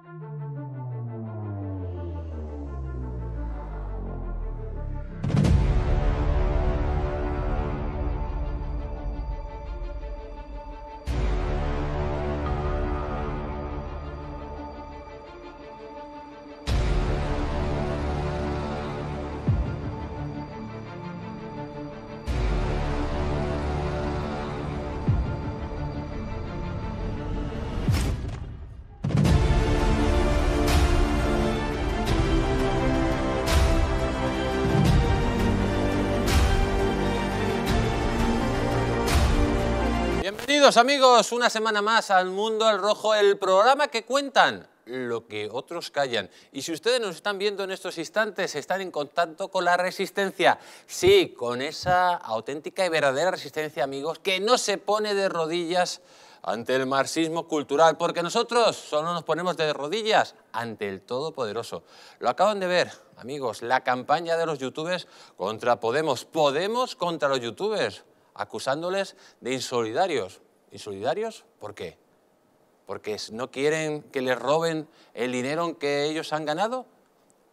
Thank you. amigos una semana más al Mundo al Rojo, el programa que cuentan lo que otros callan. Y si ustedes nos están viendo en estos instantes, están en contacto con la resistencia. Sí, con esa auténtica y verdadera resistencia, amigos, que no se pone de rodillas ante el marxismo cultural, porque nosotros solo nos ponemos de rodillas ante el Todopoderoso. Lo acaban de ver, amigos, la campaña de los youtubers contra Podemos. Podemos contra los youtubers acusándoles de insolidarios. ¿Insolidarios? ¿Por qué? ¿Porque no quieren que les roben el dinero que ellos han ganado?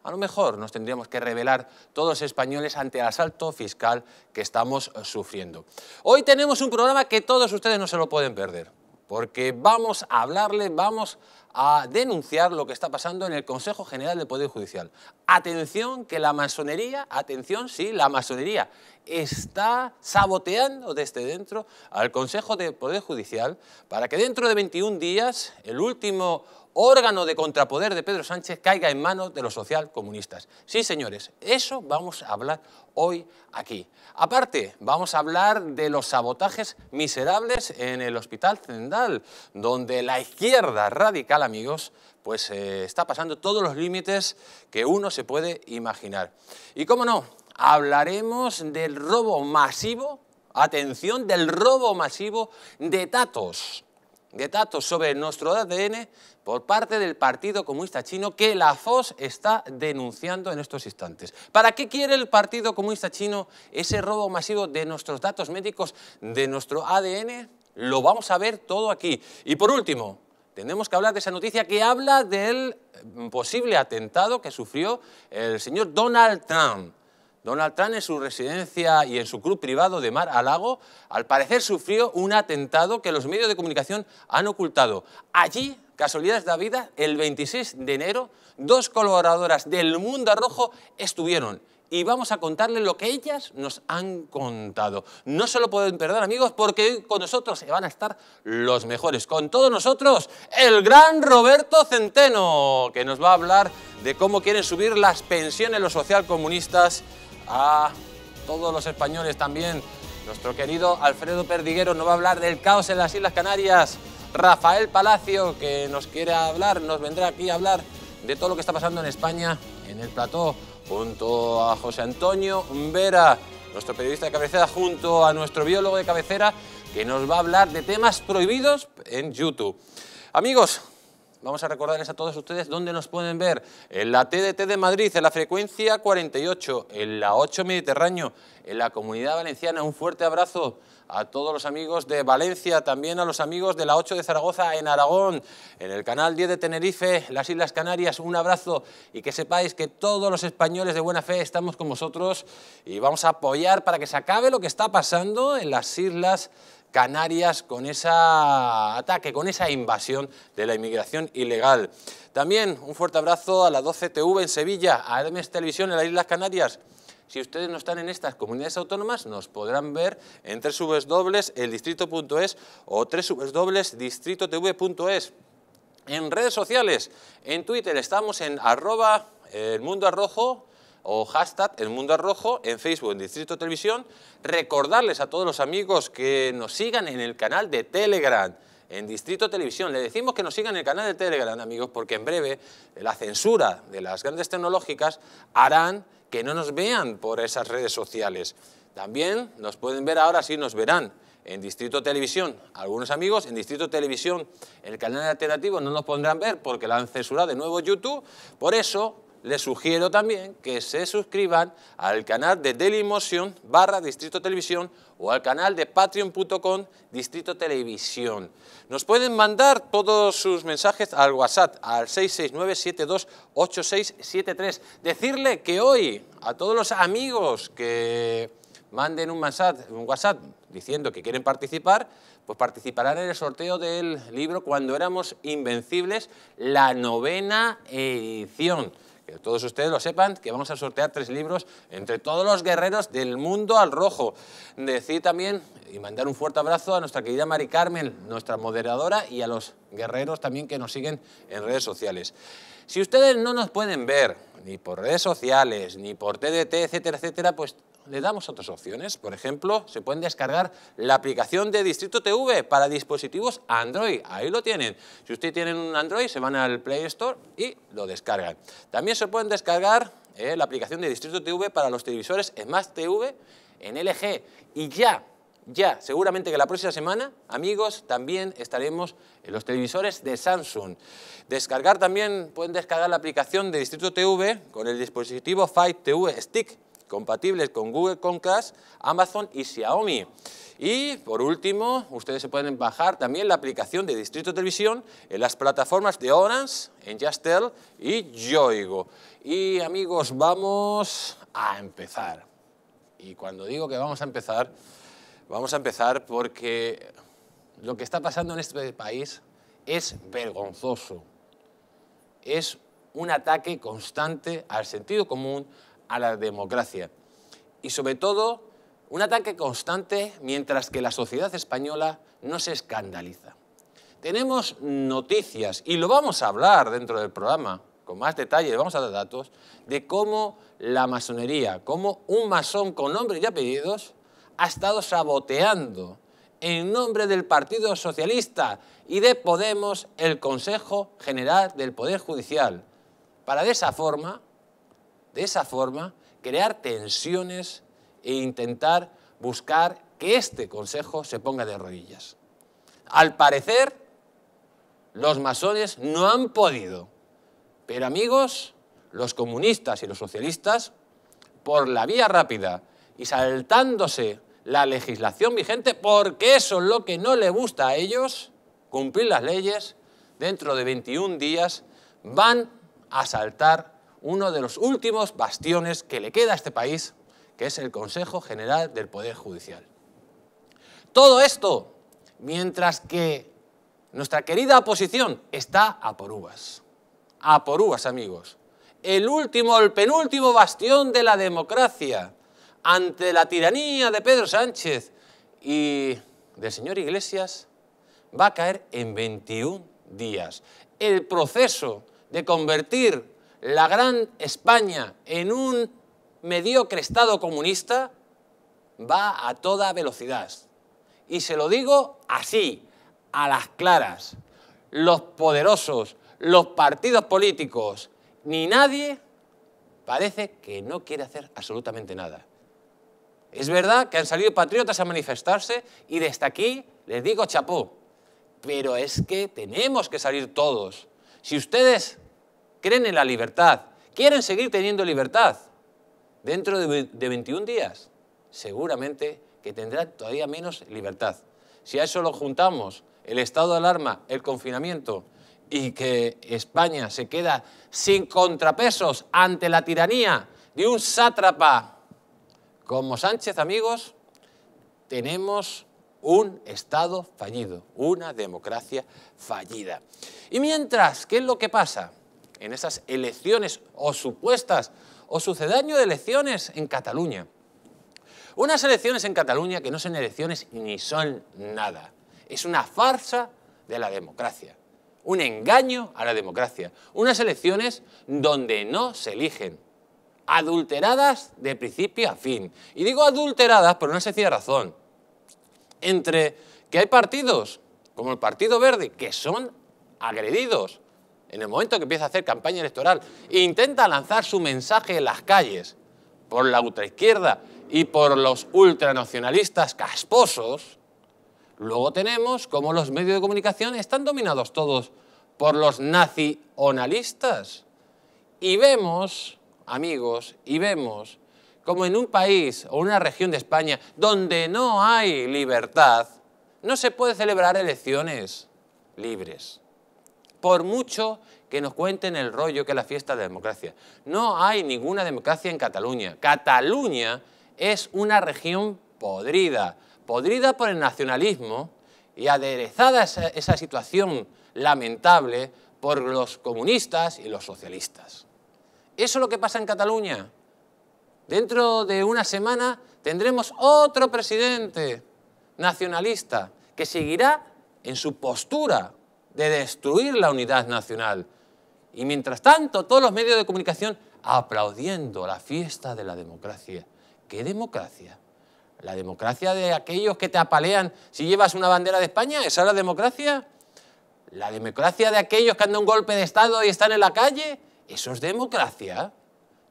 A lo mejor nos tendríamos que revelar todos españoles ante el asalto fiscal que estamos sufriendo. Hoy tenemos un programa que todos ustedes no se lo pueden perder, porque vamos a hablarle, vamos a a denunciar lo que está pasando en el Consejo General del Poder Judicial. Atención que la masonería, atención, sí, la masonería está saboteando desde dentro al Consejo del Poder Judicial para que dentro de 21 días, el último órgano de contrapoder de Pedro Sánchez caiga en manos de los socialcomunistas. Sí, señores, eso vamos a hablar hoy aquí. Aparte, vamos a hablar de los sabotajes miserables en el Hospital Zendal, donde la izquierda radical, amigos, pues eh, está pasando todos los límites que uno se puede imaginar. Y cómo no, hablaremos del robo masivo, atención, del robo masivo de datos de datos sobre nuestro ADN por parte del Partido Comunista Chino que la FOS está denunciando en estos instantes. ¿Para qué quiere el Partido Comunista Chino ese robo masivo de nuestros datos médicos, de nuestro ADN? Lo vamos a ver todo aquí. Y por último, tenemos que hablar de esa noticia que habla del posible atentado que sufrió el señor Donald Trump. Donald Trump en su residencia y en su club privado de Mar a Lago, al parecer sufrió un atentado que los medios de comunicación han ocultado. Allí, casualidades de la vida, el 26 de enero, dos colaboradoras del Mundo Rojo estuvieron y vamos a contarles lo que ellas nos han contado. No se lo pueden perder, amigos, porque con nosotros van a estar los mejores. Con todos nosotros, el gran Roberto Centeno, que nos va a hablar de cómo quieren subir las pensiones los socialcomunistas a todos los españoles también. Nuestro querido Alfredo Perdiguero nos va a hablar del caos en las Islas Canarias. Rafael Palacio, que nos quiere hablar, nos vendrá aquí a hablar de todo lo que está pasando en España, en el plató, junto a José Antonio Vera, nuestro periodista de cabecera, junto a nuestro biólogo de cabecera, que nos va a hablar de temas prohibidos en YouTube. Amigos, Vamos a recordarles a todos ustedes dónde nos pueden ver. En la TDT de Madrid, en la frecuencia 48, en la 8 Mediterráneo, en la Comunidad Valenciana. Un fuerte abrazo a todos los amigos de Valencia, también a los amigos de la 8 de Zaragoza en Aragón, en el canal 10 de Tenerife, las Islas Canarias, un abrazo y que sepáis que todos los españoles de buena fe estamos con vosotros y vamos a apoyar para que se acabe lo que está pasando en las Islas Canarias con ese ataque, con esa invasión de la inmigración ilegal. También un fuerte abrazo a la 12TV en Sevilla, a Hermes Televisión en las Islas Canarias. Si ustedes no están en estas comunidades autónomas, nos podrán ver en www.eldistrito.es o www.distritotv.es. En redes sociales, en Twitter estamos en arroba eh, el mundo arrojo, o hashtag El Mundo Rojo en Facebook, en Distrito Televisión. Recordarles a todos los amigos que nos sigan en el canal de Telegram en Distrito Televisión. Le decimos que nos sigan en el canal de Telegram, amigos, porque en breve eh, la censura de las grandes tecnológicas harán que no nos vean por esas redes sociales. También nos pueden ver ahora, si nos verán, en Distrito Televisión. Algunos amigos en Distrito Televisión, el canal alternativo, no nos pondrán ver porque la han censurado de nuevo YouTube. Por eso, les sugiero también que se suscriban al canal de Dailymotion barra Distrito Televisión o al canal de patreon.com Distrito Televisión. Nos pueden mandar todos sus mensajes al WhatsApp al 669-728673. Decirle que hoy a todos los amigos que manden un WhatsApp, un WhatsApp diciendo que quieren participar, pues participarán en el sorteo del libro Cuando éramos invencibles, la novena edición que todos ustedes lo sepan, que vamos a sortear tres libros entre todos los guerreros del mundo al rojo. Decir también y mandar un fuerte abrazo a nuestra querida Mari Carmen, nuestra moderadora, y a los guerreros también que nos siguen en redes sociales. Si ustedes no nos pueden ver, ni por redes sociales, ni por TDT, etcétera, etcétera, pues le damos otras opciones. Por ejemplo, se pueden descargar la aplicación de Distrito TV para dispositivos Android. Ahí lo tienen. Si ustedes tienen un Android, se van al Play Store y lo descargan. También se pueden descargar eh, la aplicación de Distrito TV para los televisores Smart TV en LG. Y ya ya, seguramente que la próxima semana, amigos, también estaremos en los televisores de Samsung. Descargar también, pueden descargar la aplicación de Distrito TV con el dispositivo Fight TV Stick compatibles con Google Concast, Amazon y Xiaomi. Y por último, ustedes se pueden bajar también la aplicación de Distrito Televisión en las plataformas de Orange, en Justel y Yoigo. Y amigos, vamos a empezar. Y cuando digo que vamos a empezar, vamos a empezar porque lo que está pasando en este país es vergonzoso. Es un ataque constante al sentido común, a la democracia. Y sobre todo, un ataque constante mientras que la sociedad española no se escandaliza. Tenemos noticias, y lo vamos a hablar dentro del programa, con más detalle, vamos a dar datos, de cómo la masonería, cómo un masón con nombre y apellidos ha estado saboteando en nombre del Partido Socialista y de Podemos el Consejo General del Poder Judicial, para de esa forma de esa forma, crear tensiones e intentar buscar que este Consejo se ponga de rodillas. Al parecer, los masones no han podido, pero amigos, los comunistas y los socialistas, por la vía rápida y saltándose la legislación vigente, porque eso es lo que no le gusta a ellos, cumplir las leyes, dentro de 21 días van a saltar uno de los últimos bastiones que le queda a este país, que es el Consejo General del Poder Judicial. Todo esto mientras que nuestra querida oposición está a por uvas. A por uvas, amigos. El último, el penúltimo bastión de la democracia ante la tiranía de Pedro Sánchez y del señor Iglesias va a caer en 21 días. El proceso de convertir la gran España en un mediocre Estado comunista va a toda velocidad. Y se lo digo así, a las claras. Los poderosos, los partidos políticos, ni nadie parece que no quiere hacer absolutamente nada. Es verdad que han salido patriotas a manifestarse y desde aquí les digo chapó, pero es que tenemos que salir todos. Si ustedes creen en la libertad, quieren seguir teniendo libertad. Dentro de, 21 días, seguramente que tendrán todavía menos libertad. Si a eso lo juntamos, el estado de alarma, el confinamiento y que España se queda sin contrapesos ante la tiranía de un sátrapa como Sánchez, amigos, tenemos un Estado fallido, una democracia fallida. Y mientras, ¿qué es lo que pasa? en esas elecciones o supuestas o sucedaño de elecciones en Cataluña. Unas elecciones en Cataluña que no son elecciones ni son nada. Es una farsa de la democracia, un engaño a la democracia. Unas elecciones donde no se eligen, adulteradas de principio a fin. Y digo adulteradas por una sencilla razón. Entre que hay partidos, como el Partido Verde, que son agredidos en el momento que empieza a hacer campaña electoral, intenta lanzar su mensaje en las calles por la ultraizquierda y por los ultranacionalistas casposos, luego tenemos como los medios de comunicación están dominados todos por los nacionalistas. Y vemos, amigos, y vemos como en un país o una región de España donde no hay libertad, no se puede celebrar elecciones libres por mucho que nos cuenten el rollo que es la fiesta de democracia. No hay ninguna democracia en Cataluña. Cataluña es una región podrida, podrida por el nacionalismo y aderezada esa, esa situación lamentable por los comunistas y los socialistas. Eso es lo que pasa en Cataluña. Dentro de una semana tendremos otro presidente nacionalista que seguirá en su postura de destruir la unidad nacional. Y mientras tanto, todos los medios de comunicación aplaudiendo la fiesta de la democracia. ¿Qué democracia? ¿La democracia de aquellos que te apalean si llevas una bandera de España? ¿Esa es la democracia? ¿La democracia de aquellos que han un golpe de Estado y están en la calle? ¿Eso es democracia?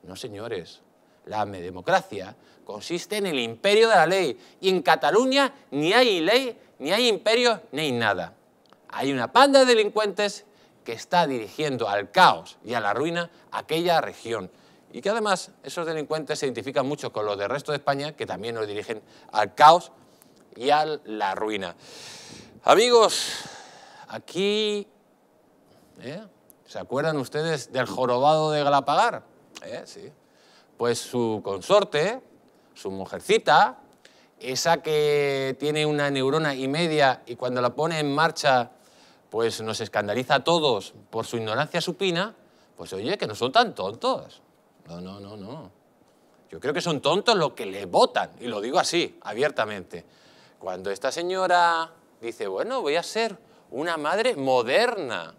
No, señores. La democracia consiste en el imperio de la ley. Y en Cataluña ni hay ley, ni hay imperio, ni hay nada. Hay una panda de delincuentes que está dirigiendo al caos y a la ruina aquella región. Y que además esos delincuentes se identifican mucho con los del resto de España, que también nos dirigen al caos y a la ruina. Amigos, aquí... ¿eh? ¿Se acuerdan ustedes del jorobado de Galapagar? ¿Eh? Sí. Pues su consorte, su mujercita, esa que tiene una neurona y media y cuando la pone en marcha pues nos escandaliza a todos por su ignorancia supina, pues oye, que no son tan tontos. No, no, no, no. Yo creo que son tontos los que le votan, y lo digo así, abiertamente. Cuando esta señora dice, bueno, voy a ser una madre moderna,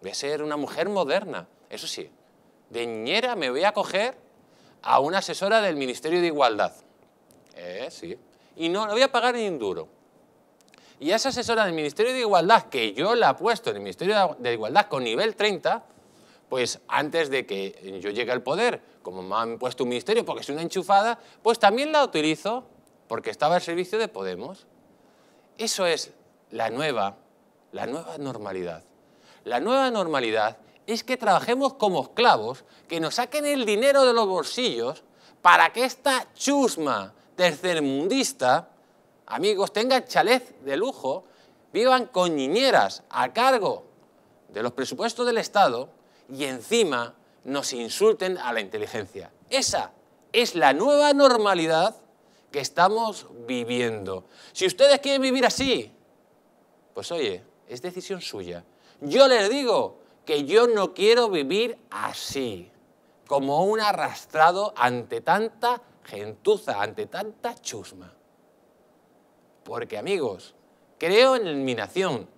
voy a ser una mujer moderna, eso sí, de ñera me voy a coger a una asesora del Ministerio de Igualdad. Eh, sí. Y no, lo voy a pagar ni un duro y esa asesora del Ministerio de Igualdad, que yo la he puesto en el Ministerio de Igualdad con nivel 30, pues antes de que yo llegue al poder, como me han puesto un ministerio porque es una enchufada, pues también la utilizo porque estaba al servicio de Podemos. Eso es la nueva, la nueva normalidad. La nueva normalidad es que trabajemos como esclavos, que nos saquen el dinero de los bolsillos para que esta chusma tercermundista amigos, tengan chalez de lujo, vivan con niñeras a cargo de los presupuestos del Estado y encima nos insulten a la inteligencia. Esa es la nueva normalidad que estamos viviendo. Si ustedes quieren vivir así, pues oye, es decisión suya. Yo les digo que yo no quiero vivir así, como un arrastrado ante tanta gentuza, ante tanta chusma. Porque amigos, creo en mi nación,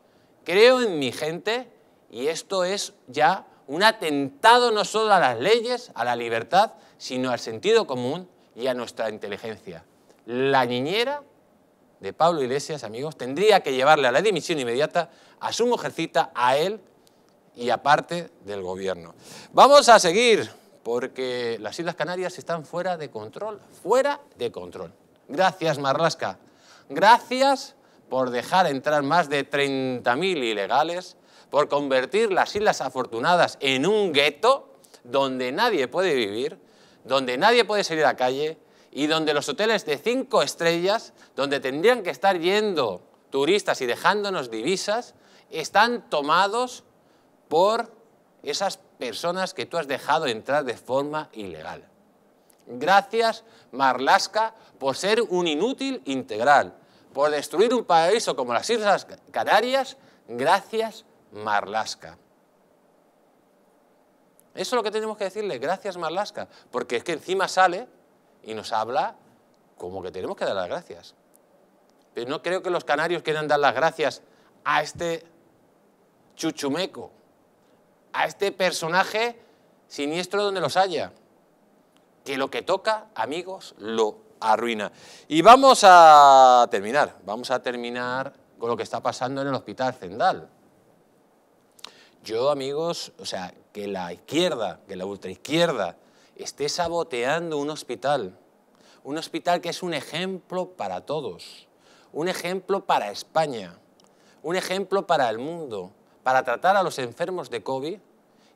creo en mi gente y esto es ya un atentado no solo a las leyes, a la libertad, sino al sentido común y a nuestra inteligencia. La niñera de Pablo Iglesias, amigos, tendría que llevarle a la dimisión inmediata a su mujercita, a él y aparte del gobierno. Vamos a seguir porque las Islas Canarias están fuera de control, fuera de control. Gracias, Marlasca. Gracias por dejar entrar más de 30.000 ilegales, por convertir las Islas Afortunadas en un gueto donde nadie puede vivir, donde nadie puede salir a la calle y donde los hoteles de cinco estrellas, donde tendrían que estar yendo turistas y dejándonos divisas, están tomados por esas personas que tú has dejado entrar de forma ilegal. Gracias, Marlasca por ser un inútil integral, por destruir un paraíso como las Islas Canarias, gracias Marlaska. Eso es lo que tenemos que decirle, gracias Marlaska, porque es que encima sale y nos habla como que tenemos que dar las gracias. Pero no creo que los canarios quieran dar las gracias a este chuchumeco, a este personaje siniestro donde los haya, que lo que toca, amigos, lo arruina. Y vamos a terminar, vamos a terminar con lo que está pasando en el hospital Zendal. Yo, amigos, o sea, que la izquierda, que la ultraizquierda, esté saboteando un hospital, un hospital que es un ejemplo para todos, un ejemplo para España, un ejemplo para el mundo, para tratar a los enfermos de COVID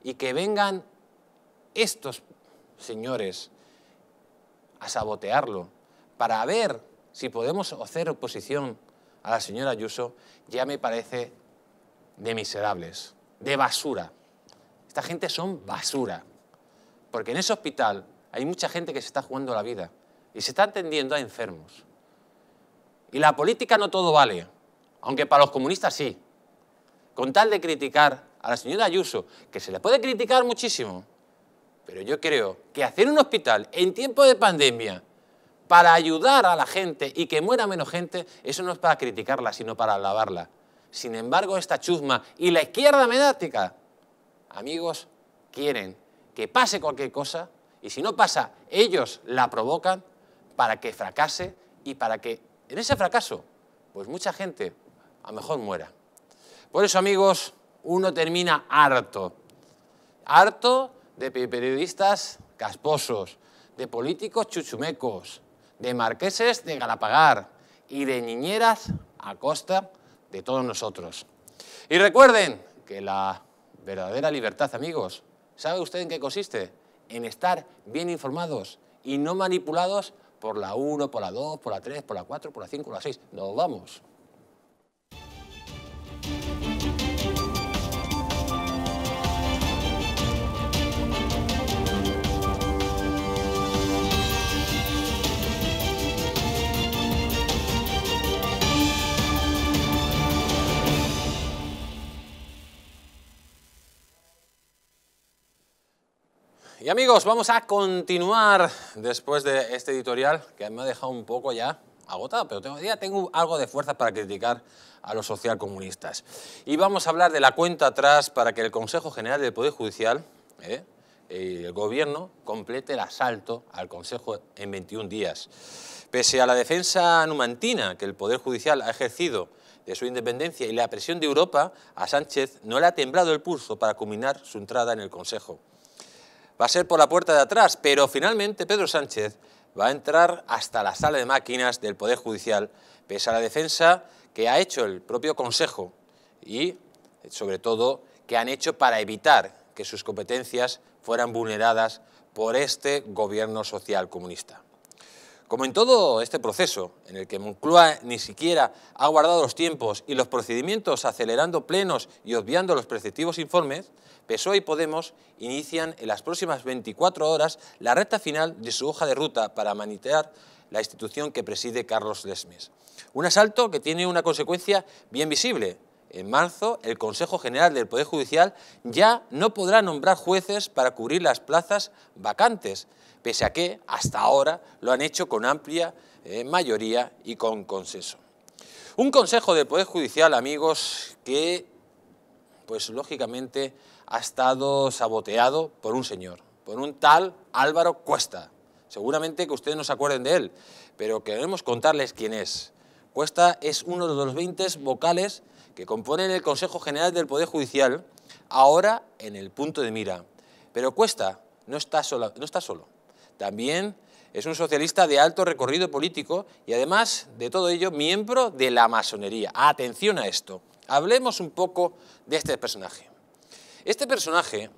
y que vengan estos señores a sabotearlo, para ver si podemos hacer oposición a la señora Ayuso, ya me parece de miserables, de basura. Esta gente son basura, porque en ese hospital hay mucha gente que se está jugando la vida y se está atendiendo a enfermos. Y la política no todo vale, aunque para los comunistas sí. Con tal de criticar a la señora Ayuso, que se le puede criticar muchísimo, pero yo creo que hacer un hospital en tiempo de pandemia para ayudar a la gente y que muera menos gente, eso no es para criticarla, sino para alabarla. Sin embargo, esta chusma y la izquierda mediática, amigos, quieren que pase cualquier cosa y si no pasa, ellos la provocan para que fracase y para que en ese fracaso, pues mucha gente a lo mejor muera. Por eso, amigos, uno termina harto. Harto de periodistas casposos, de políticos chuchumecos, de marqueses de Galapagar y de niñeras a costa de todos nosotros. Y recuerden que la verdadera libertad, amigos, ¿sabe usted en qué consiste? En estar bien informados y no manipulados por la 1, por la 2, por la 3, por la 4, por la 5, por la 6. ¡Nos vamos! Y amigos, vamos a continuar después de este editorial que me ha dejado un poco ya agotado, pero tengo, ya tengo algo de fuerza para criticar a los socialcomunistas. Y vamos a hablar de la cuenta atrás para que el Consejo General del Poder Judicial y ¿eh? el Gobierno complete el asalto al Consejo en 21 días. Pese a la defensa numantina que el Poder Judicial ha ejercido de su independencia y la presión de Europa, a Sánchez no le ha temblado el pulso para culminar su entrada en el Consejo va a ser por la puerta de atrás, pero finalmente Pedro Sánchez va a entrar hasta la sala de máquinas del Poder Judicial, pese a la defensa que ha hecho el propio Consejo y, sobre todo, que han hecho para evitar que sus competencias fueran vulneradas por este gobierno social comunista. Como en todo este proceso, en el que Moncloa ni siquiera ha guardado los tiempos y los procedimientos acelerando plenos y obviando los preceptivos informes, PSOE y Podemos inician en las próximas 24 horas la recta final de su hoja de ruta para manitear la institución que preside Carlos Lesmes. Un asalto que tiene una consecuencia bien visible. En marzo, el Consejo General del Poder Judicial ya no podrá nombrar jueces para cubrir las plazas vacantes, pese a que hasta ahora lo han hecho con amplia eh, mayoría y con consenso. Un Consejo del Poder Judicial, amigos, que pues lógicamente ha estado saboteado por un señor, por un tal Álvaro Cuesta. Seguramente que ustedes no se acuerden de él, pero queremos contarles quién es. Cuesta es uno de los 20 vocales que componen el Consejo General del Poder Judicial, ahora en el punto de mira. Pero Cuesta no está, no está solo. También es un socialista de alto recorrido político y además de todo ello miembro de la masonería. Atención a esto. Hablemos un poco de este personaje. Este personaje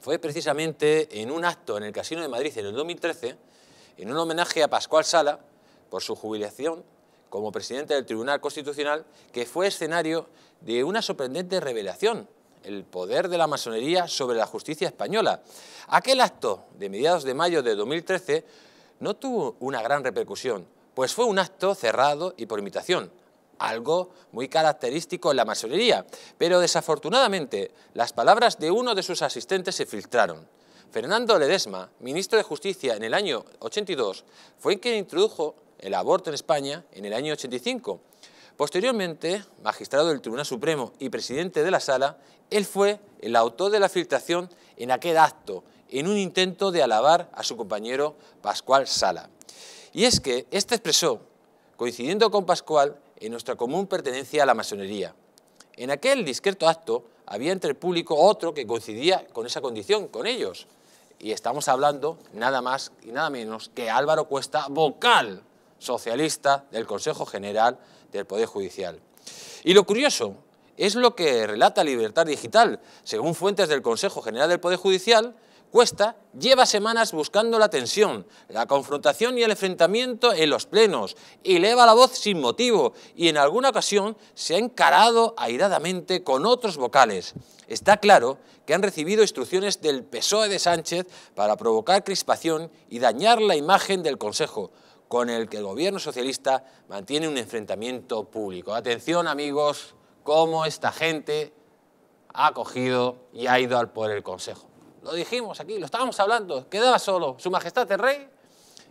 fue precisamente en un acto en el Casino de Madrid en el 2013, en un homenaje a Pascual Sala por su jubilación como presidente del Tribunal Constitucional, que fue escenario de una sorprendente revelación, el poder de la masonería sobre la justicia española. Aquel acto de mediados de mayo de 2013 no tuvo una gran repercusión, pues fue un acto cerrado y por imitación, algo muy característico en la masonería, pero desafortunadamente las palabras de uno de sus asistentes se filtraron. Fernando Ledesma, ministro de Justicia en el año 82, fue quien introdujo el aborto en España en el año 85. Posteriormente, magistrado del Tribunal Supremo y presidente de la sala, él fue el autor de la filtración en aquel acto, en un intento de alabar a su compañero Pascual Sala. Y es que este expresó, coincidiendo con Pascual, en nuestra común pertenencia a la masonería. En aquel discreto acto había entre el público otro que coincidía con esa condición, con ellos. Y estamos hablando nada más y nada menos que Álvaro Cuesta, vocal socialista del Consejo General del Poder Judicial. Y lo curioso es lo que relata Libertad Digital. Según fuentes del Consejo General del Poder Judicial, Cuesta lleva semanas buscando la tensión, la confrontación y el enfrentamiento en los plenos, eleva la voz sin motivo y en alguna ocasión se ha encarado airadamente con otros vocales. Está claro que han recibido instrucciones del PSOE de Sánchez para provocar crispación y dañar la imagen del Consejo, con el que el gobierno socialista mantiene un enfrentamiento público. Atención amigos, cómo esta gente ha cogido y ha ido al poder el Consejo lo dijimos aquí, lo estábamos hablando, quedaba solo Su Majestad el Rey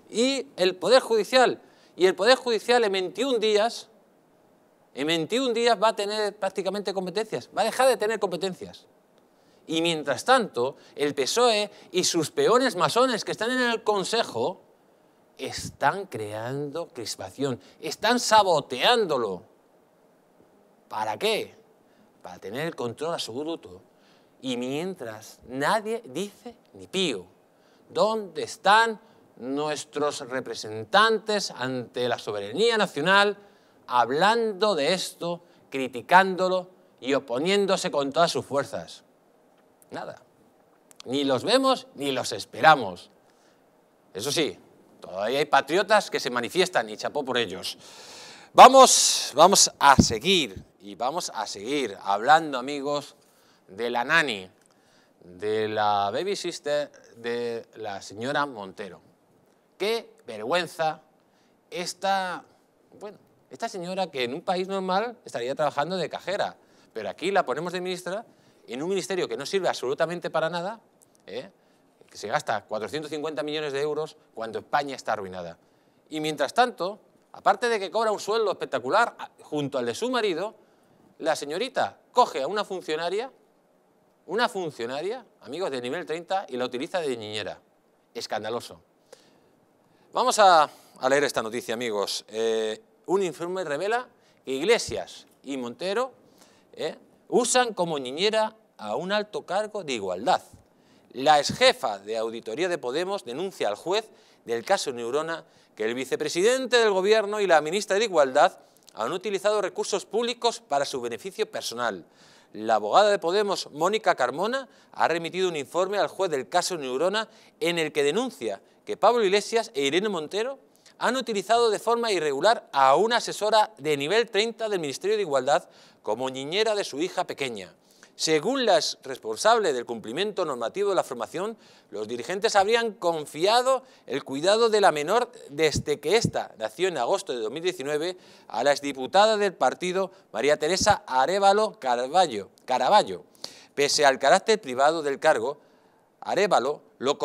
y el Poder Judicial. Y el Poder Judicial en 21 días, en 21 días va a tener prácticamente competencias, va a dejar de tener competencias. Y mientras tanto, el PSOE y sus peones masones que están en el Consejo están creando crispación, están saboteándolo. ¿Para qué? Para tener el control absoluto y mientras nadie dice ni pío, ¿dónde están nuestros representantes ante la soberanía nacional hablando de esto, criticándolo y oponiéndose con todas sus fuerzas? Nada. Ni los vemos ni los esperamos. Eso sí, todavía hay patriotas que se manifiestan y chapó por ellos. Vamos, vamos a seguir y vamos a seguir hablando, amigos, de la nani, de la baby sister de la señora Montero. Qué vergüenza esta, bueno, esta señora que en un país normal estaría trabajando de cajera, pero aquí la ponemos de ministra en un ministerio que no sirve absolutamente para nada, ¿eh? que se gasta 450 millones de euros cuando España está arruinada. Y mientras tanto, aparte de que cobra un sueldo espectacular junto al de su marido, la señorita coge a una funcionaria una funcionaria, amigos, de nivel 30 y la utiliza de niñera. Escandaloso. Vamos a, leer esta noticia, amigos. Eh, un informe revela que Iglesias y Montero eh, usan como niñera a un alto cargo de igualdad. La exjefa de auditoría de Podemos denuncia al juez del caso Neurona que el vicepresidente del gobierno y la ministra de Igualdad han utilizado recursos públicos para su beneficio personal la abogada de Podemos, Mónica Carmona, ha remitido un informe al juez del caso Neurona en el que denuncia que Pablo Iglesias e Irene Montero han utilizado de forma irregular a una asesora de nivel 30 del Ministerio de Igualdad como niñera de su hija pequeña. Según las responsables del cumplimiento normativo de la formación, los dirigentes habrían confiado el cuidado de la menor desde que ésta nació en agosto de 2019 a la exdiputada del partido María Teresa Arevalo Caraballo. Pese al carácter privado del cargo, Arevalo lo,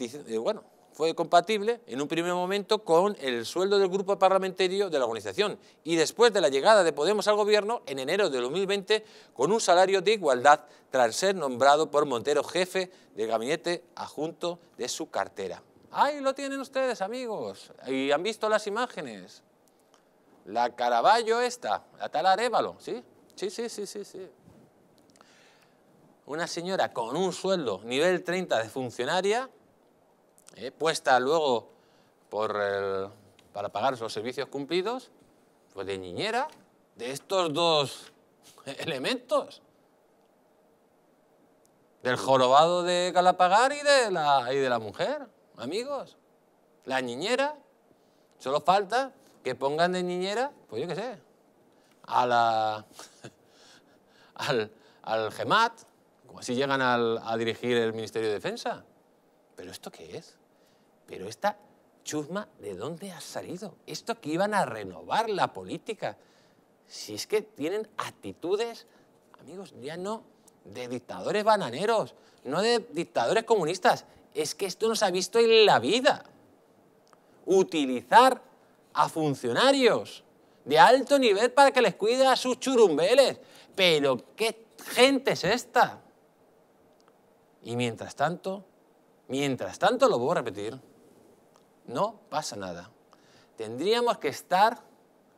eh, bueno, fue compatible en un primer momento con el sueldo del grupo parlamentario de la organización y después de la llegada de Podemos al gobierno en enero de 2020 con un salario de igualdad tras ser nombrado por Montero jefe de gabinete adjunto de su cartera. Ahí lo tienen ustedes amigos y han visto las imágenes. La Caraballo esta, la tal ¿sí? Sí, sí, sí, sí, sí. Una señora con un sueldo nivel 30 de funcionaria eh, puesta luego para pagar los servicios cumplidos, pues de niñera, de estos dos elementos, del jorobado de Galapagar y de la, de la mujer, amigos. La niñera, solo falta que pongan de niñera, pues yo qué sé, a la, al, GEMAT, como así llegan a dirigir el Ministerio de Defensa. ¿Pero esto qué es? Pero esta chusma, ¿de dónde ha salido? Esto que iban a renovar la política. Si es que tienen actitudes, amigos, ya no de dictadores bananeros, no de dictadores comunistas. Es que esto nos ha visto en la vida. Utilizar a funcionarios de alto nivel para que les cuide a sus churumbeles. Pero qué gente es esta. Y mientras tanto, mientras tanto lo voy a repetir, no pasa nada. Tendríamos que estar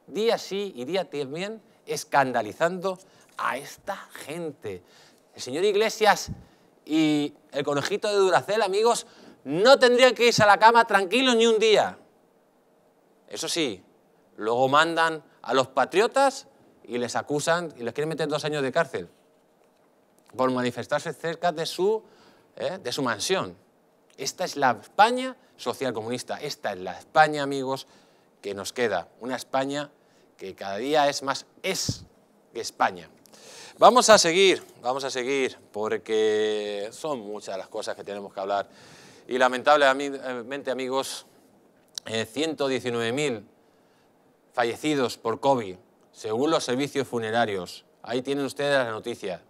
día sí y día también escandalizando a esta gente. El señor Iglesias y el conejito de Duracel, amigos, no tendrían que irse a la cama tranquilos ni un día. Eso sí, luego mandan a los patriotas y les acusan y les quieren meter dos años de cárcel por manifestarse cerca de su, eh, de su mansión. Esta es la España socialcomunista, esta es la España, amigos, que nos queda. Una España que cada día es más es que España. Vamos a seguir, vamos a seguir, porque son muchas las cosas que tenemos que hablar. Y lamentablemente, amigos, 119.000 eh, fallecidos por COVID, según los servicios funerarios. Ahí tienen ustedes la noticia.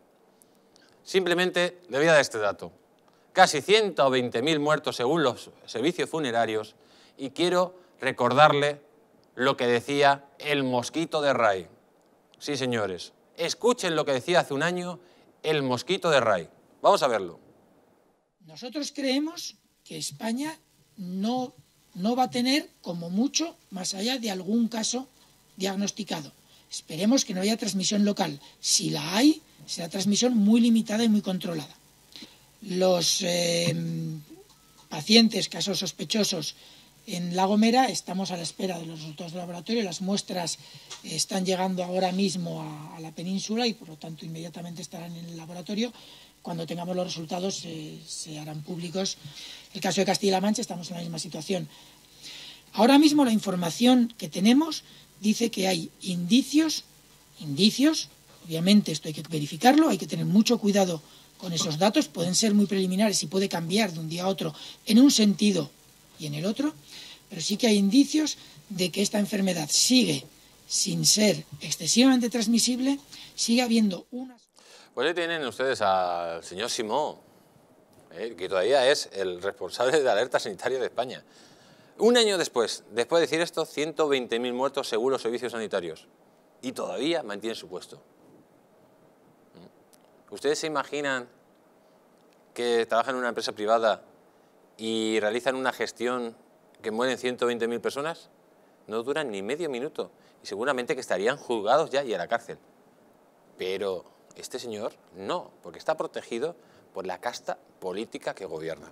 Simplemente le voy a dar este dato casi 120.000 muertos según los servicios funerarios, y quiero recordarle lo que decía el mosquito de Ray. Sí, señores, escuchen lo que decía hace un año el mosquito de Ray. Vamos a verlo. Nosotros creemos que España no, no va a tener, como mucho, más allá de algún caso diagnosticado. Esperemos que no haya transmisión local. Si la hay, será transmisión muy limitada y muy controlada los eh, pacientes, casos sospechosos en La Gomera, estamos a la espera de los resultados del laboratorio, las muestras están llegando ahora mismo a, la península y por lo tanto inmediatamente estarán en el laboratorio. Cuando tengamos los resultados eh, se harán públicos. El caso de Castilla-La Mancha estamos en la misma situación. Ahora mismo la información que tenemos dice que hay indicios, indicios, obviamente esto hay que verificarlo, hay que tener mucho cuidado con esos datos, pueden ser muy preliminares y puede cambiar de un día a otro en un sentido y en el otro, pero sí que hay indicios de que esta enfermedad sigue sin ser excesivamente transmisible, sigue habiendo una... Pues ahí tienen ustedes al señor Simó, eh, que todavía es el responsable de la alerta sanitaria de España. Un año después, después de decir esto, 120.000 muertos según los servicios sanitarios. Y todavía mantiene su puesto. ¿Ustedes se imaginan que trabajan en una empresa privada y realizan una gestión que mueren 120.000 personas? No duran ni medio minuto y seguramente que estarían juzgados ya y a la cárcel. Pero este señor no, porque está protegido por la casta política que gobierna.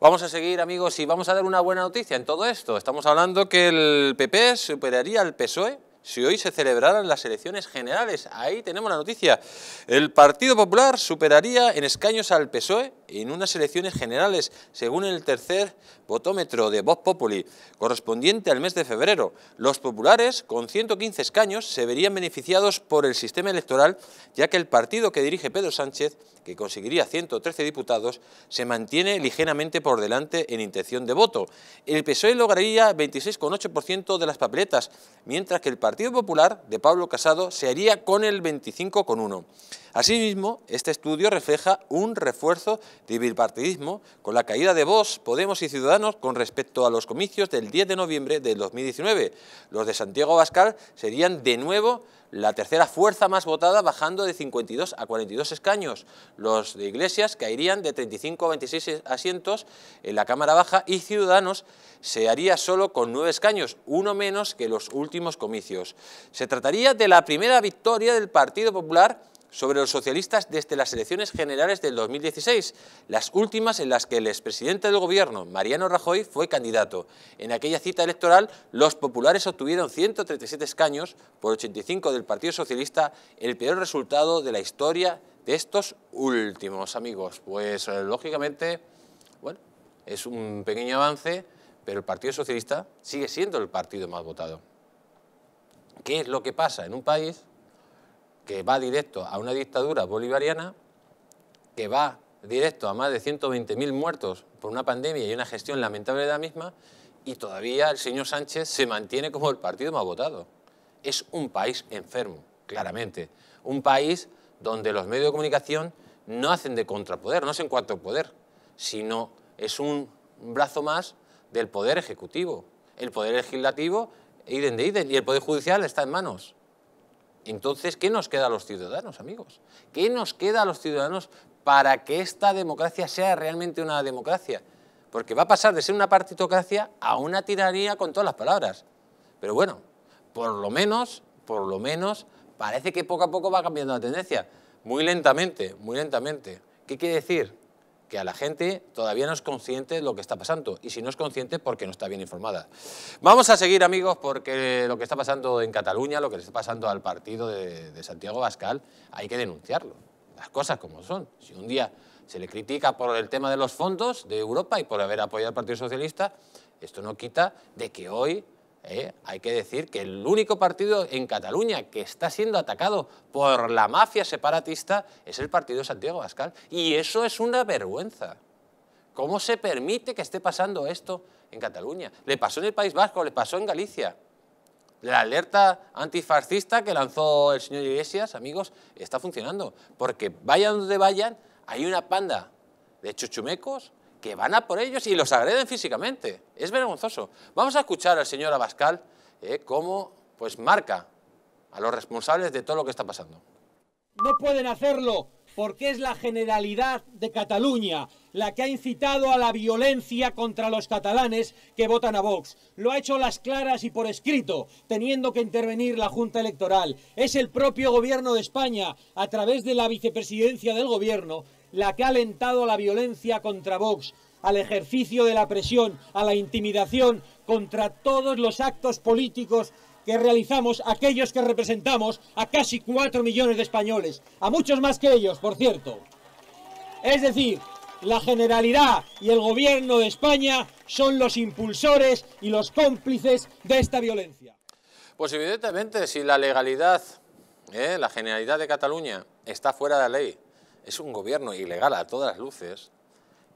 Vamos a seguir, amigos, y vamos a dar una buena noticia en todo esto. Estamos hablando que el PP superaría al PSOE si hoy se celebraran las elecciones generales. Ahí tenemos la noticia. El Partido Popular superaría en escaños al PSOE en unas elecciones generales, según el tercer votómetro de Vox Populi, correspondiente al mes de febrero. Los populares, con 115 escaños, se verían beneficiados por el sistema electoral, ya que el partido que dirige Pedro Sánchez, que conseguiría 113 diputados, se mantiene ligeramente por delante en intención de voto. El PSOE lograría 26,8% de las papeletas, mientras que el partido Partido Popular de Pablo Casado se haría con el 25,1. Asimismo, este estudio refleja un refuerzo de bipartidismo con la caída de Vox, Podemos y Ciudadanos con respecto a los comicios del 10 de noviembre del 2019. Los de Santiago Abascal serían de nuevo la tercera fuerza más votada bajando de 52 a 42 escaños. Los de Iglesias caerían de 35 a 26 asientos en la Cámara Baja y Ciudadanos se haría solo con nueve escaños, uno menos que los últimos comicios. Se trataría de la primera victoria del Partido Popular sobre los socialistas desde las elecciones generales del 2016, las últimas en las que el expresidente del gobierno, Mariano Rajoy, fue candidato. En aquella cita electoral, los populares obtuvieron 137 escaños por 85 del Partido Socialista, el peor resultado de la historia de estos últimos, amigos. Pues, eh, lógicamente, bueno, es un pequeño avance, pero el Partido Socialista sigue siendo el partido más votado. ¿Qué es lo que pasa en un país que va directo a una dictadura bolivariana, que va directo a más de 120.000 muertos por una pandemia y una gestión lamentable de la misma, y todavía el señor Sánchez se mantiene como el partido más votado. Es un país enfermo, claramente. Un país donde los medios de comunicación no hacen de contrapoder, no hacen cuatro poder, sino es un brazo más del poder ejecutivo. El poder legislativo, idem de idem, y el poder judicial está en manos entonces, ¿qué nos queda a los ciudadanos, amigos? ¿Qué nos queda a los ciudadanos para que esta democracia sea realmente una democracia? Porque va a pasar de ser una partitocracia a una tiranía con todas las palabras. Pero bueno, por lo menos, por lo menos, parece que poco a poco va cambiando la tendencia. Muy lentamente, muy lentamente. ¿Qué quiere decir? que a la gente todavía no es consciente de lo que está pasando. Y si no es consciente, porque no está bien informada. Vamos a seguir, amigos, porque lo que está pasando en Cataluña, lo que le está pasando al partido de, de Santiago Bascal, hay que denunciarlo. Las cosas como son. Si un día se le critica por el tema de los fondos de Europa y por haber apoyado al Partido Socialista, esto no quita de que hoy eh, hay que decir que el único partido en Cataluña que está siendo atacado por la mafia separatista es el partido Santiago Abascal. Y eso es una vergüenza. ¿Cómo se permite que esté pasando esto en Cataluña? Le pasó en el País Vasco, le pasó en Galicia. La alerta antifascista que lanzó el señor Iglesias, amigos, está funcionando. Porque vayan donde vayan, hay una panda de chuchumecos que van a por ellos y los agreden físicamente. Es vergonzoso. Vamos a escuchar al señor Abascal eh, cómo pues, marca a los responsables de todo lo que está pasando. No pueden hacerlo porque es la Generalidad de Cataluña la que ha incitado a la violencia contra los catalanes que votan a Vox. Lo ha hecho las claras y por escrito, teniendo que intervenir la Junta Electoral. Es el propio Gobierno de España, a través de la vicepresidencia del Gobierno, la que ha alentado la violencia contra Vox, al ejercicio de la presión, a la intimidación, contra todos los actos políticos que realizamos aquellos que representamos a casi cuatro millones de españoles, a muchos más que ellos, por cierto. Es decir, la Generalidad y el Gobierno de España son los impulsores y los cómplices de esta violencia. Pues evidentemente, si la legalidad, ¿eh? la Generalidad de Cataluña, está fuera de la ley, es un gobierno ilegal a todas las luces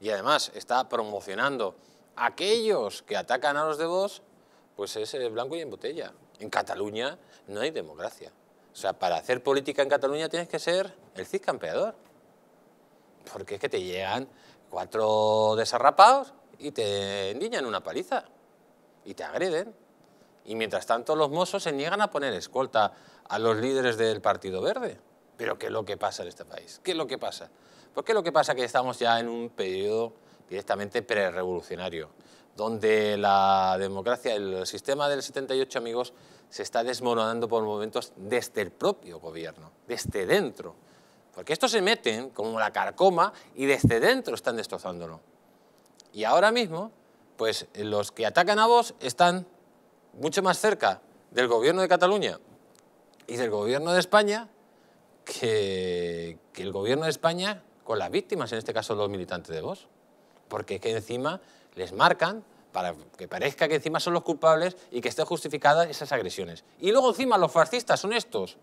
y además está promocionando a aquellos que atacan a los de vos, pues es blanco y en botella. En Cataluña no hay democracia. O sea, para hacer política en Cataluña tienes que ser el CIS campeador. Porque es que te llegan cuatro desarrapados y te endiñan una paliza y te agreden. Y mientras tanto los mozos se niegan a poner escolta a los líderes del Partido Verde. Pero ¿qué es lo que pasa en este país? ¿Qué es lo que pasa? porque ¿qué es lo que pasa? Que estamos ya en un periodo directamente prerevolucionario, donde la democracia, el sistema del 78, amigos, se está desmoronando por momentos desde el propio gobierno, desde dentro. Porque estos se meten como la carcoma y desde dentro están destrozándolo. Y ahora mismo, pues los que atacan a vos están mucho más cerca del gobierno de Cataluña y del gobierno de España que, el gobierno de España con las víctimas, en este caso los militantes de vos porque es que encima les marcan para que parezca que encima son los culpables y que estén justificadas esas agresiones. Y luego encima los fascistas son estos,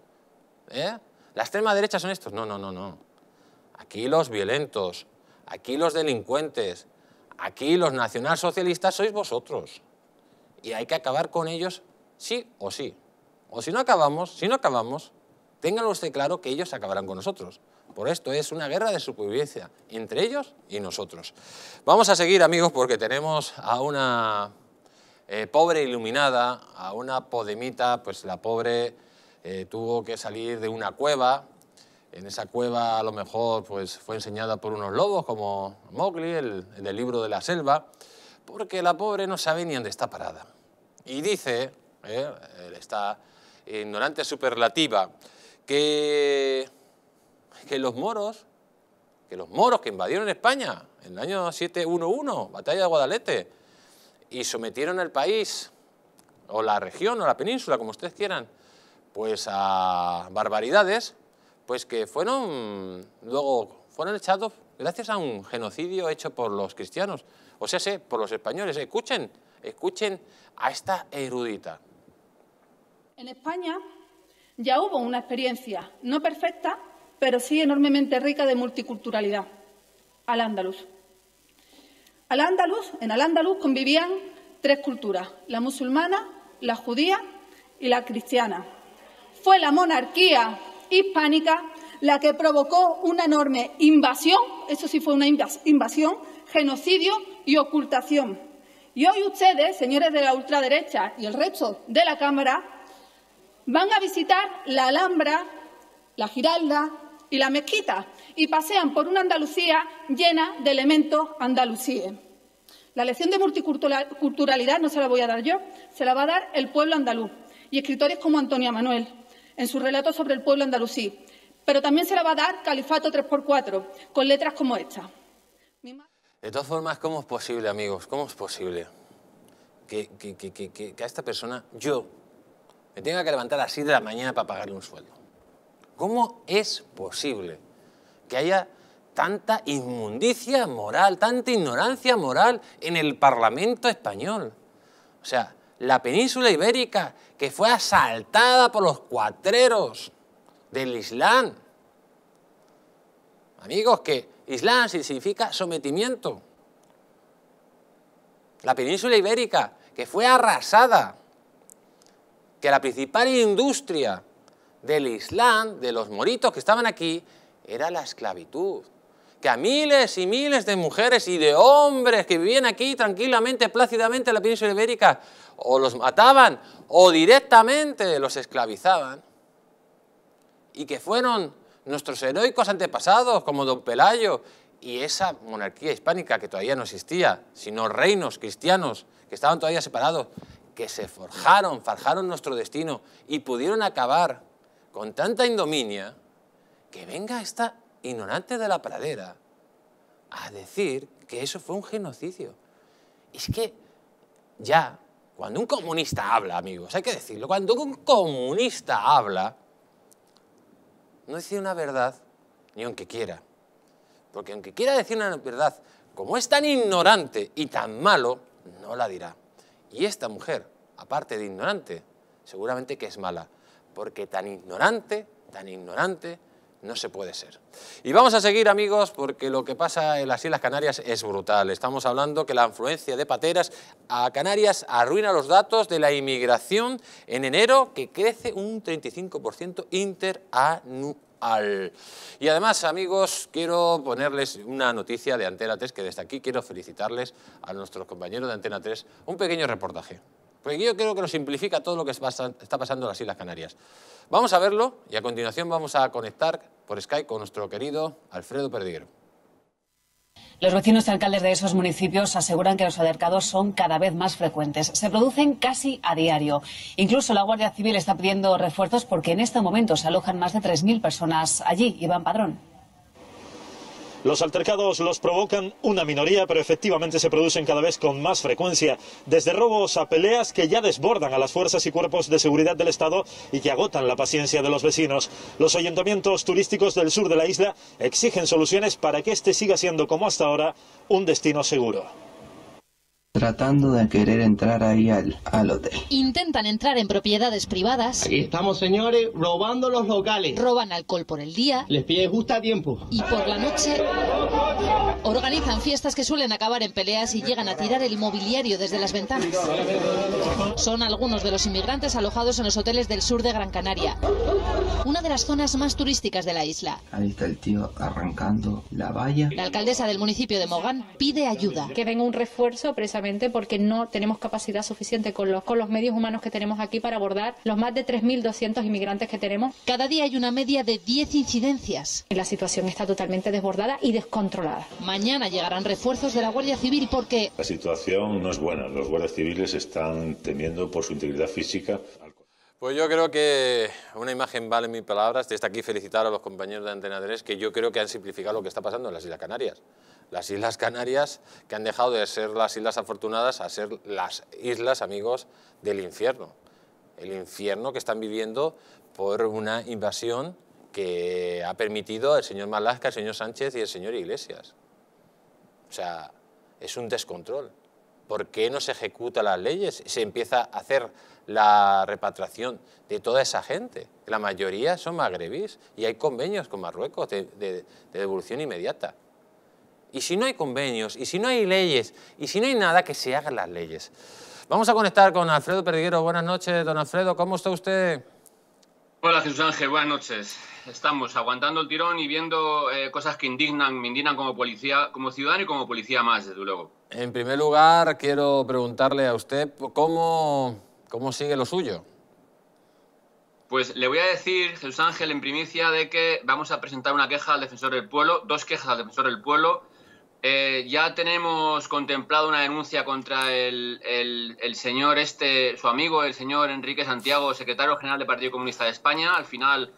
¿eh? la extrema derecha son estos. No, no, no, no. Aquí los violentos, aquí los delincuentes, aquí los nacionalsocialistas sois vosotros. Y hay que acabar con ellos sí o sí. O si no acabamos, si no acabamos, Ténganlo usted claro que ellos acabarán con nosotros. Por esto es una guerra de supervivencia entre ellos y nosotros. Vamos a seguir, amigos, porque tenemos a una eh, pobre iluminada, a una podemita, pues la pobre eh, tuvo que salir de una cueva. En esa cueva a lo mejor pues, fue enseñada por unos lobos como Mowgli, el, el del libro de la selva, porque la pobre no sabe ni dónde está parada. Y dice, eh, esta ignorante superlativa, que, los moros, que los moros que invadieron España en el año 711, batalla de Guadalete, y sometieron el país, o la región, o la península, como ustedes quieran, pues a barbaridades, pues que fueron luego fueron echados gracias a un genocidio hecho por los cristianos, o sea, por los españoles. Escuchen, escuchen a esta erudita. En España ya hubo una experiencia, no perfecta, pero sí enormemente rica de multiculturalidad, al Andaluz. Al Andaluz, en Al Andaluz convivían tres culturas, la musulmana, la judía y la cristiana. Fue la monarquía hispánica la que provocó una enorme invasión, eso sí fue una invasión, genocidio y ocultación. Y hoy ustedes, señores de la ultraderecha y el resto de la Cámara, Van a visitar la Alhambra, la Giralda y la Mezquita y pasean por una Andalucía llena de elementos andalucíes. La lección de multiculturalidad no se la voy a dar yo, se la va a dar el pueblo andaluz y escritores como Antonia Manuel en sus relatos sobre el pueblo andalusí. Pero también se la va a dar Califato 3x4 con letras como esta. De todas formas, ¿cómo es posible, amigos? ¿Cómo es posible que a esta persona, yo, me tenga que levantar así de la mañana para pagarle un sueldo. ¿Cómo es posible que haya tanta inmundicia moral, tanta ignorancia moral en el Parlamento español? O sea, la península ibérica que fue asaltada por los cuatreros del Islam. Amigos, que Islam significa sometimiento. La península ibérica que fue arrasada que la principal industria del Islam, de los moritos que estaban aquí, era la esclavitud. Que a miles y miles de mujeres y de hombres que vivían aquí tranquilamente, plácidamente en la península ibérica, o los mataban o directamente los esclavizaban, y que fueron nuestros heroicos antepasados, como don Pelayo, y esa monarquía hispánica que todavía no existía, sino reinos cristianos que estaban todavía separados, que se forjaron, forjaron nuestro destino y pudieron acabar con tanta indominia, que venga esta ignorante de la pradera a decir que eso fue un genocidio. Es que ya, cuando un comunista habla, amigos, hay que decirlo, cuando un comunista habla, no dice una verdad ni aunque quiera. Porque aunque quiera decir una verdad, como es tan ignorante y tan malo, no la dirá. Y esta mujer, aparte de ignorante, seguramente que es mala, porque tan ignorante, tan ignorante, no se puede ser. Y vamos a seguir, amigos, porque lo que pasa en las Islas Canarias es brutal. Estamos hablando que la influencia de pateras a Canarias arruina los datos de la inmigración en enero, que crece un 35% interanual. Y además, amigos, quiero ponerles una noticia de Antena 3, que desde aquí quiero felicitarles a nuestros compañeros de Antena 3, un pequeño reportaje. Porque yo creo que nos simplifica todo lo que está pasando en las Islas Canarias. Vamos a verlo y a continuación vamos a conectar por Skype con nuestro querido Alfredo Perdiguero. Los vecinos y alcaldes de esos municipios aseguran que los altercados son cada vez más frecuentes. Se producen casi a diario. Incluso la Guardia Civil está pidiendo refuerzos porque en este momento se alojan más de 3.000 personas allí. y van Padrón. Los altercados los provocan una minoría, pero efectivamente se producen cada vez con más frecuencia, desde robos a peleas que ya desbordan a las fuerzas y cuerpos de seguridad del Estado y que agotan la paciencia de los vecinos. Los ayuntamientos turísticos del sur de la isla exigen soluciones para que este siga siendo, como hasta ahora, un destino seguro tratando de querer entrar ahí al, al hotel. Intentan entrar en propiedades privadas. Aquí estamos, señores, robando los locales. Roban alcohol por el día. Les pide justo a tiempo. Y por la noche organizan fiestas que suelen acabar en peleas y llegan a tirar el mobiliario desde las ventanas. Son algunos de los inmigrantes alojados en los hoteles del sur de Gran Canaria, una de las zonas más turísticas de la isla. Ahí está el tío arrancando la valla. La alcaldesa del municipio de Mogán pide ayuda. Que venga un refuerzo precisamente porque no tenemos capacidad suficiente con los, medios humanos que tenemos aquí para abordar los más de 3.200 inmigrantes que tenemos. Cada día hay una media de 10 incidencias. la situación está totalmente desbordada y descontrolada. Mañana llegarán refuerzos de la Guardia Civil porque... La situación no es buena. Los guardias civiles están temiendo por su integridad física. Pues yo creo que una imagen vale mil palabras. Desde aquí felicitar a los compañeros de Antena que yo creo que han simplificado lo que está pasando en las Islas Canarias las Islas Canarias, que han dejado de ser las Islas Afortunadas a ser las islas, amigos, del infierno. El infierno que están viviendo por una invasión que ha permitido el señor Malasca, el señor Sánchez y el señor Iglesias. O sea, es un descontrol. ¿Por qué no se ejecutan las leyes? Se empieza a hacer la repatriación de toda esa gente. La mayoría son magrebís y hay convenios con Marruecos de devolución inmediata. Y si no hay convenios, y si no hay leyes, y si no hay nada, que se hagan las leyes. Vamos a conectar con Alfredo Perdiguero. Buenas noches, don Alfredo. ¿Cómo está usted? Hola Jesús Ángel, buenas noches. Estamos aguantando el tirón y viendo eh, cosas que indignan, me indignan como policía, como ciudadano y como policía más, desde luego. En primer lugar, quiero preguntarle a usted cómo, cómo sigue lo suyo. Pues le voy a decir, Jesús Ángel, en primicia, de que vamos a presentar una queja al defensor del pueblo, dos quejas al defensor del pueblo, eh, ya tenemos contemplado una denuncia contra el, señor este, su amigo, el señor Enrique Santiago, secretario general del Partido Comunista de España. Al final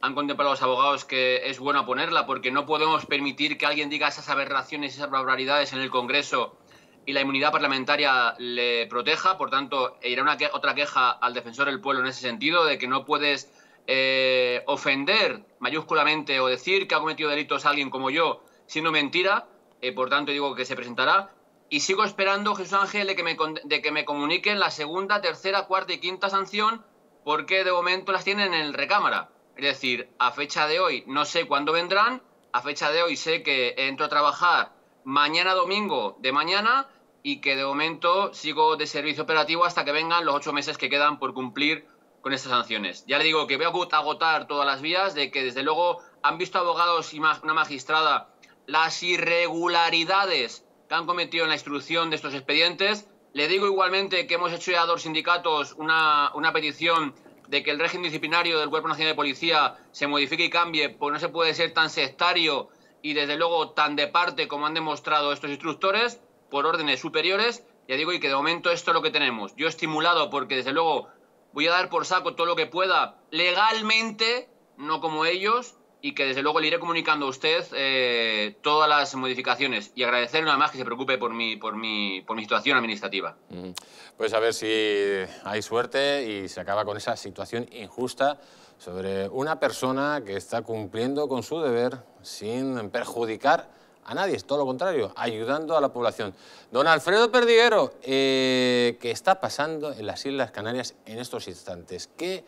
han contemplado los abogados que es bueno ponerla porque no podemos permitir que alguien diga esas aberraciones, esas barbaridades en el Congreso y la inmunidad parlamentaria le proteja. Por tanto, irá una otra queja al defensor del pueblo en ese sentido de que no puedes eh, ofender mayúsculamente o decir que ha cometido delitos a alguien como yo siendo mentira eh, por tanto digo que se presentará. Y sigo esperando, Jesús Ángel, de que, me, de que me comuniquen la segunda, tercera, cuarta y quinta sanción, porque de momento las tienen en el recámara. Es decir, a fecha de hoy no sé cuándo vendrán, a fecha de hoy sé que entro a trabajar mañana domingo de mañana y que de momento sigo de servicio operativo hasta que vengan los ocho meses que quedan por cumplir con estas sanciones. Ya le digo que voy a agotar todas las vías, de que desde luego han visto abogados y una magistrada las irregularidades que han cometido en la instrucción de estos expedientes. Le digo igualmente que hemos hecho ya a dos sindicatos una, petición de que el régimen disciplinario del Cuerpo Nacional de Policía se modifique y cambie, porque no se puede ser tan sectario y desde luego tan de parte como han demostrado estos instructores por órdenes superiores. Ya digo, y que de momento esto es lo que tenemos. Yo estimulado porque desde luego voy a dar por saco todo lo que pueda legalmente, no como ellos, y que desde luego le iré comunicando a usted eh, todas las modificaciones y agradecerle nada más que se preocupe por mi, por mi, por mi situación administrativa. Mm. Pues a ver si hay suerte y se acaba con esa situación injusta sobre una persona que está cumpliendo con su deber sin perjudicar a nadie, es todo lo contrario, ayudando a la población. Don Alfredo Perdiguero, eh, ¿qué está pasando en las Islas Canarias en estos instantes? qué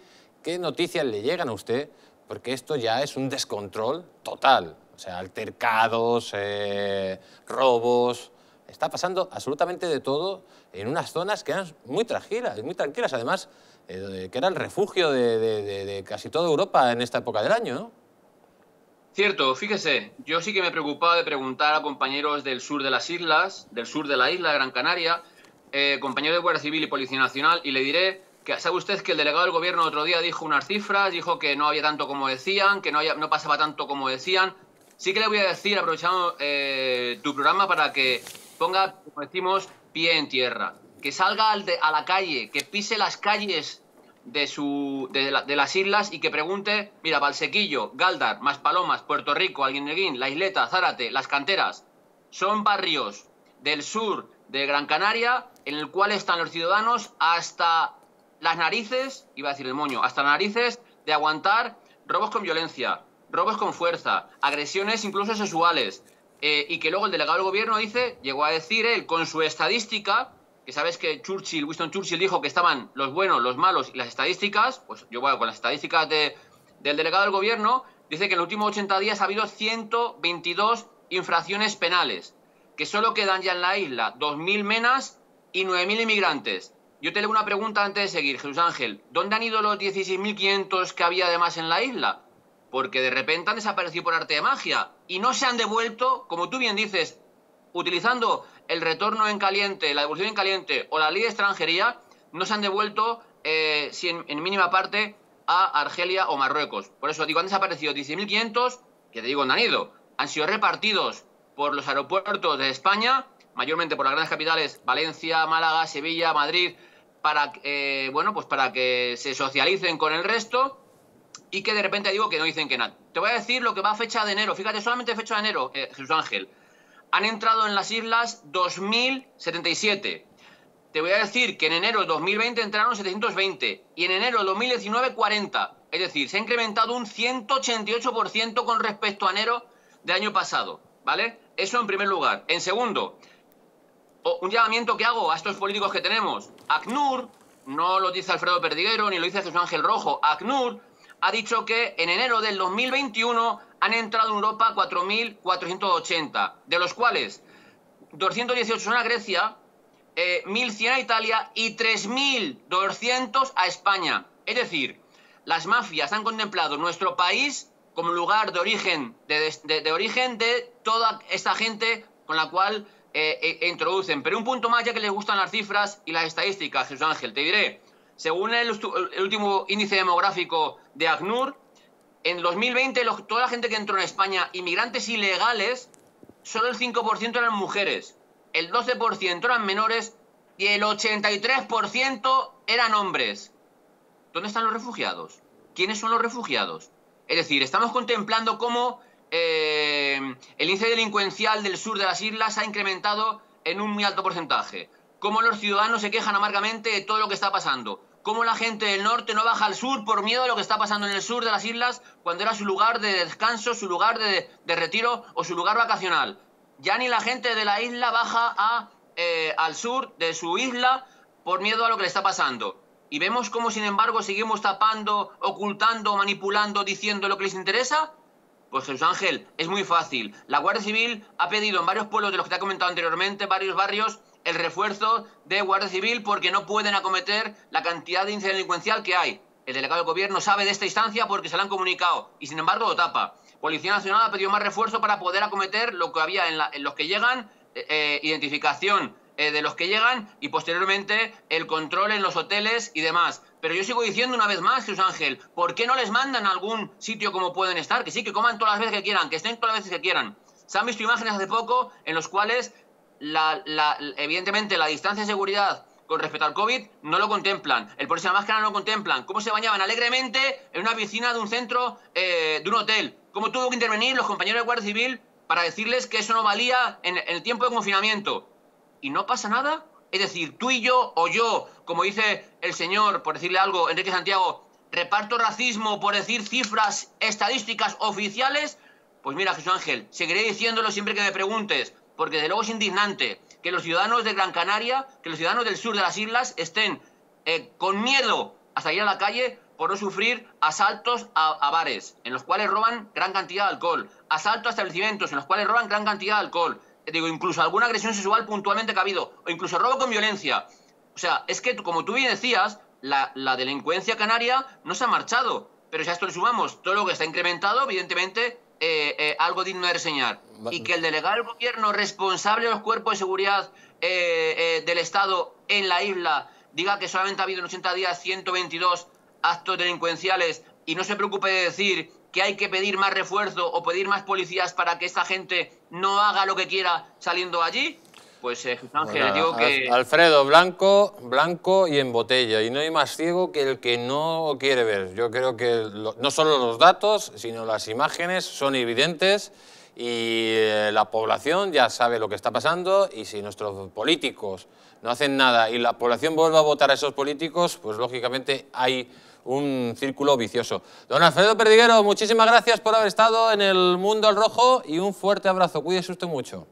noticias le llegan a usted? porque esto ya es un descontrol total. O sea, altercados, eh, robos... Está pasando absolutamente de todo en unas zonas que eran muy tranquilas, muy tranquilas. Además, eh, que era el refugio de, casi toda Europa en esta época del año, Cierto, fíjese, yo sí que me preocupaba de preguntar a compañeros del sur de las islas, del sur de la isla Gran Canaria, eh, compañeros de Guardia Civil y Policía Nacional, y le diré sabe usted que el delegado del gobierno otro día dijo unas cifras, dijo que no había tanto como decían, que no, no pasaba tanto como decían. Sí que le voy a decir, aprovechando eh, tu programa, para que ponga, como decimos, pie en tierra, que salga a la calle, que pise las calles de, su, de, las islas y que pregunte, mira, Valsequillo, Galdar, Maspalomas, Puerto Rico, Alguineguín, La Isleta, Zárate, Las Canteras, son barrios del sur de Gran Canaria en el cual están los ciudadanos hasta las narices, iba a decir el moño, hasta las narices de aguantar robos con violencia, robos con fuerza, agresiones incluso sexuales. Eh, y que luego el delegado del gobierno dice, llegó a decir él, con su estadística, que sabes que Churchill, Winston Churchill dijo que estaban los buenos, los malos y las estadísticas, pues yo bueno, con las estadísticas del delegado del gobierno, dice que en los últimos 80 días ha habido 122 infracciones penales, que solo quedan ya en la isla 2.000 menas y 9.000 inmigrantes. Yo te leo una pregunta antes de seguir, Jesús Ángel. ¿Dónde han ido los 16.500 que había además en la isla? Porque de repente han desaparecido por arte de magia y no se han devuelto, como tú bien dices, utilizando el retorno en caliente, la devolución en caliente o la ley de extranjería, no se han devuelto, eh, si en, mínima parte, a Argelia o Marruecos. Por eso digo, han desaparecido 16.500, que te digo, no han ido. Han sido repartidos por los aeropuertos de España, mayormente por las grandes capitales, Valencia, Málaga, Sevilla, Madrid, para, eh, bueno, pues para que se socialicen con el resto y que de repente digo que no dicen que nada. Te voy a decir lo que va a fecha de enero. Fíjate, solamente fecha de enero, eh, Jesús Ángel. Han entrado en las islas 2077. Te voy a decir que en enero de 2020 entraron 720 y en enero de 2019 40. Es decir, se ha incrementado un 188% con respecto a enero del año pasado. ¿Vale? Eso en primer lugar. En segundo, un llamamiento que hago a estos políticos que tenemos. ACNUR, no lo dice Alfredo Perdiguero ni lo dice Jesús Ángel Rojo, ACNUR ha dicho que en enero del 2021 han entrado en Europa 4.480, de los cuales 218 son a Grecia, 1.100 eh, a Italia y 3.200 a España. Es decir, las mafias han contemplado nuestro país como lugar de origen de origen de toda esta gente con la cual eh, eh, introducen. Pero un punto más, ya que les gustan las cifras y las estadísticas, Jesús Ángel, te diré. Según el, último índice demográfico de ACNUR, en 2020 toda la gente que entró en España, inmigrantes ilegales, solo el 5% eran mujeres, el 12% eran menores y el 83% eran hombres. ¿Dónde están los refugiados? ¿Quiénes son los refugiados? Es decir, estamos contemplando cómo eh, el índice delincuencial del sur de las islas ha incrementado en un muy alto porcentaje. Cómo los ciudadanos se quejan amargamente de todo lo que está pasando. Cómo la gente del norte no baja al sur por miedo a lo que está pasando en el sur de las islas cuando era su lugar de descanso, su lugar de, retiro o su lugar vacacional. Ya ni la gente de la isla baja eh, al sur de su isla por miedo a lo que le está pasando. Y vemos cómo, sin embargo, seguimos tapando, ocultando, manipulando, diciendo lo que les interesa pues Jesús Ángel, es muy fácil. La Guardia Civil ha pedido en varios pueblos de los que te he comentado anteriormente, varios barrios, el refuerzo de Guardia Civil porque no pueden acometer la cantidad de incidencia delincuencial que hay. El delegado del gobierno sabe de esta instancia porque se la han comunicado y sin embargo lo tapa. Policía Nacional ha pedido más refuerzo para poder acometer lo que había en, los que llegan, eh, eh, identificación, eh, de los que llegan y posteriormente el control en los hoteles y demás. Pero yo sigo diciendo una vez más, Jesús Ángel, ¿por qué no les mandan a algún sitio como pueden estar? Que sí, que coman todas las veces que quieran, que estén todas las veces que quieran. Se han visto imágenes hace poco en los cuales, evidentemente, la distancia de seguridad con respecto al COVID no lo contemplan. El ponerse la máscara no lo contemplan. ¿Cómo se bañaban alegremente en una piscina de un centro, eh, de un hotel? ¿Cómo tuvo que intervenir los compañeros de Guardia Civil para decirles que eso no valía en el tiempo de confinamiento? y no pasa nada. Es decir, tú y yo o yo, como dice el señor, por decirle algo, Enrique Santiago, reparto racismo por decir cifras estadísticas oficiales, pues mira, Jesús Ángel, seguiré diciéndolo siempre que me preguntes, porque de luego es indignante que los ciudadanos de Gran Canaria, que los ciudadanos del sur de las islas estén eh, con miedo a salir a la calle por no sufrir asaltos a, bares, en los cuales roban gran cantidad de alcohol, asaltos a establecimientos, en los cuales roban gran cantidad de alcohol, digo, incluso alguna agresión sexual puntualmente que ha habido, o incluso robo con violencia. O sea, es que, como tú bien decías, la, delincuencia canaria no se ha marchado. Pero si a esto le sumamos todo lo que está incrementado, evidentemente eh, eh, algo digno de reseñar. Y que el delegado del gobierno responsable de los cuerpos de seguridad eh, del Estado en la isla diga que solamente ha habido en 80 días 122 actos delincuenciales y no se preocupe de decir que hay que pedir más refuerzo o pedir más policías para que esta gente no haga lo que quiera saliendo allí? Pues eh, Ángel, pues digo que... Alfredo, blanco, blanco y en botella. Y no hay más ciego que el que no quiere ver. Yo creo que no solo los datos, sino las imágenes son evidentes y eh, la población ya sabe lo que está pasando y si nuestros políticos no hacen nada y la población vuelve a votar a esos políticos, pues lógicamente hay un círculo vicioso. Don Alfredo Perdiguero, muchísimas gracias por haber estado en el Mundo al Rojo y un fuerte abrazo. Cuídese usted mucho.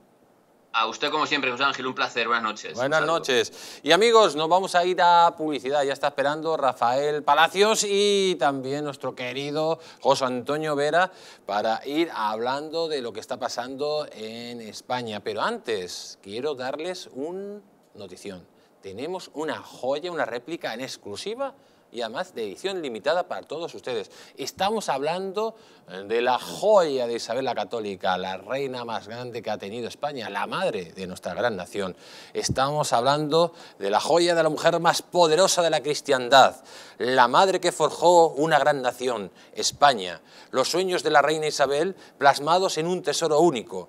A usted como siempre, José Ángel, un placer. Buenas noches. Buenas noches. Y amigos, nos vamos a ir a publicidad. Ya está esperando Rafael Palacios y también nuestro querido José Antonio Vera para ir hablando de lo que está pasando en España. Pero antes, quiero darles una notición. Tenemos una joya, una réplica en exclusiva y además de edición limitada para todos ustedes. Estamos hablando eh, de la joya de Isabel la Católica, la reina más grande que ha tenido España, la madre de nuestra gran nación. Estamos hablando de la joya de la mujer más poderosa de la cristiandad, la madre que forjó una gran nación, España. Los sueños de la reina Isabel plasmados en un tesoro único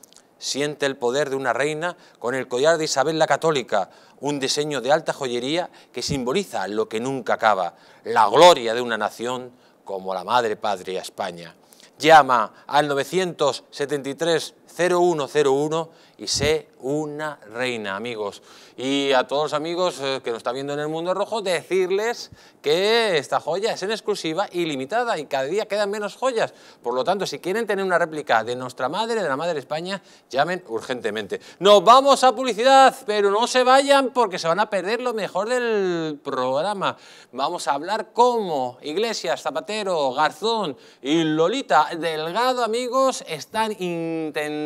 siente el poder de una reina con el collar de Isabel la Católica, un diseño de alta joyería que simboliza lo que nunca acaba, la gloria de una nación como la madre patria España. Llama al 973 0101 y sé una reina, amigos. Y a todos los amigos eh, que nos están viendo en el mundo rojo, decirles que esta joya es en exclusiva y limitada y cada día quedan menos joyas. Por lo tanto, si quieren tener una réplica de nuestra madre, de la madre España, llamen urgentemente. Nos vamos a publicidad, pero no se vayan porque se van a perder lo mejor del programa. Vamos a hablar cómo Iglesias, Zapatero, Garzón y Lolita Delgado, amigos, están intentando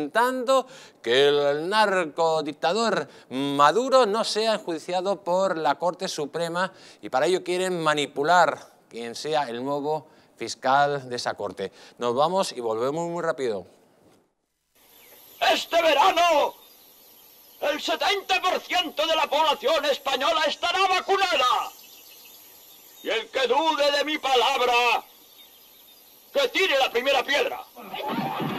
que el narcodictador Maduro no sea enjuiciado por la Corte Suprema y para ello quieren manipular quien sea el nuevo fiscal de esa Corte. Nos vamos y volvemos muy rápido. Este verano el 70% de la población española estará vacunada. Y el que dude de mi palabra, que tire la primera piedra.